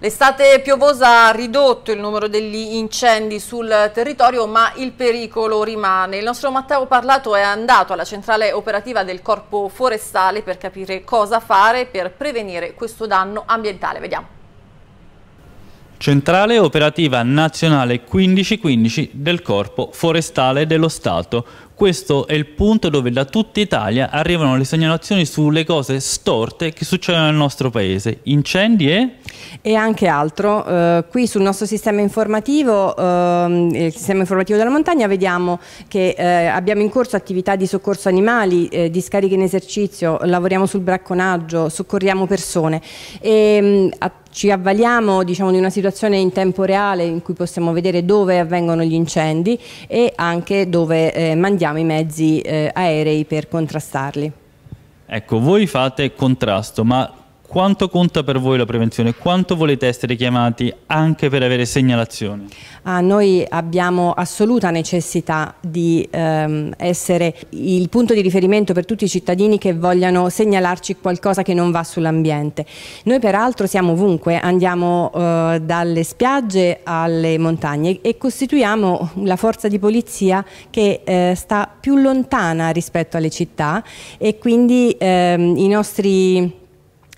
L'estate piovosa ha ridotto il numero degli incendi sul territorio, ma il pericolo rimane. Il nostro Matteo Parlato è andato alla centrale operativa del Corpo Forestale per capire cosa fare per prevenire questo danno ambientale. Vediamo. Centrale operativa nazionale 1515 del Corpo Forestale dello Stato. Questo è il punto dove da tutta Italia arrivano le segnalazioni sulle cose storte che succedono nel nostro paese, incendi e... E anche altro. Eh, qui sul nostro sistema informativo, eh, il sistema informativo della montagna, vediamo che eh, abbiamo in corso attività di soccorso animali, eh, di scariche in esercizio, lavoriamo sul bracconaggio, soccorriamo persone. E, ehm, a, ci avvaliamo diciamo, di una situazione in tempo reale in cui possiamo vedere dove avvengono gli incendi e anche dove eh, mandiamo i mezzi eh, aerei per contrastarli. Ecco, voi fate contrasto, ma quanto conta per voi la prevenzione? Quanto volete essere chiamati anche per avere segnalazioni? Ah, noi abbiamo assoluta necessità di ehm, essere il punto di riferimento per tutti i cittadini che vogliano segnalarci qualcosa che non va sull'ambiente. Noi peraltro siamo ovunque, andiamo eh, dalle spiagge alle montagne e costituiamo la forza di polizia che eh, sta più lontana rispetto alle città e quindi ehm, i nostri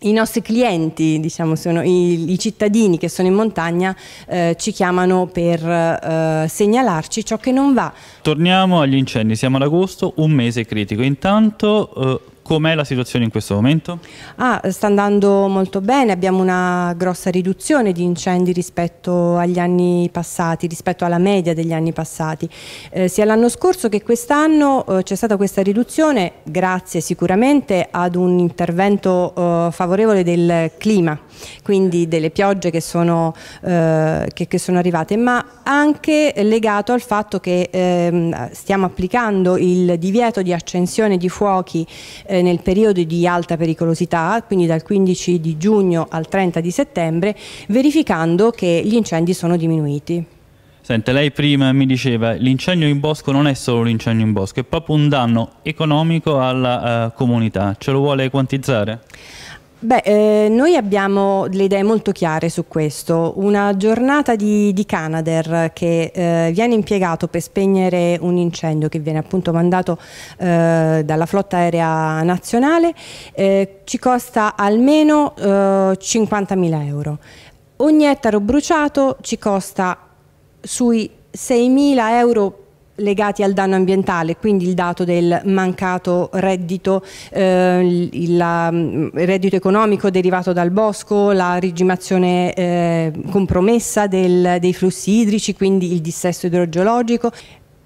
i nostri clienti, diciamo, sono i, i, cittadini che sono in montagna, eh, ci chiamano per eh, segnalarci ciò che non va. Torniamo agli incendi, siamo ad agosto, un mese critico. Intanto eh, Com'è la situazione in questo momento? Ah, sta andando molto bene, abbiamo una grossa riduzione di incendi rispetto agli anni passati, rispetto alla media degli anni passati. Eh, sia l'anno scorso che quest'anno eh, c'è stata questa riduzione grazie sicuramente ad un intervento eh, favorevole del clima quindi delle piogge che sono, eh, che, che sono arrivate, ma anche legato al fatto che ehm, stiamo applicando il divieto di accensione di fuochi eh, nel periodo di alta pericolosità, quindi dal 15 di giugno al 30 di settembre, verificando che gli incendi sono diminuiti. Sente, lei prima mi diceva che l'incendio in bosco non è solo l'incendio in bosco, è proprio un danno economico alla uh, comunità. Ce lo vuole quantizzare? Beh, eh, noi abbiamo le idee molto chiare su questo. Una giornata di, di Canadair che eh, viene impiegato per spegnere un incendio che viene appunto mandato eh, dalla flotta aerea nazionale eh, ci costa almeno 50.000 eh, euro. Ogni ettaro bruciato ci costa sui 6.000 euro legati al danno ambientale, quindi il dato del mancato reddito, eh, il, il mm, reddito economico derivato dal bosco, la rigimazione eh, compromessa del, dei flussi idrici, quindi il dissesto idrogeologico.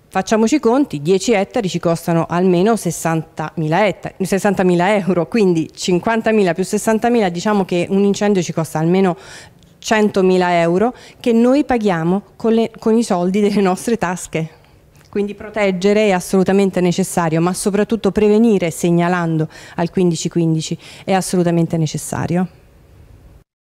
Facciamoci conti, 10 ettari ci costano almeno 60.000 60 euro, quindi 50.000 più 60.000 diciamo che un incendio ci costa almeno 100.000 euro che noi paghiamo con, le, con i soldi delle nostre tasche. Quindi proteggere è assolutamente necessario, ma soprattutto prevenire segnalando al 1515 è assolutamente necessario.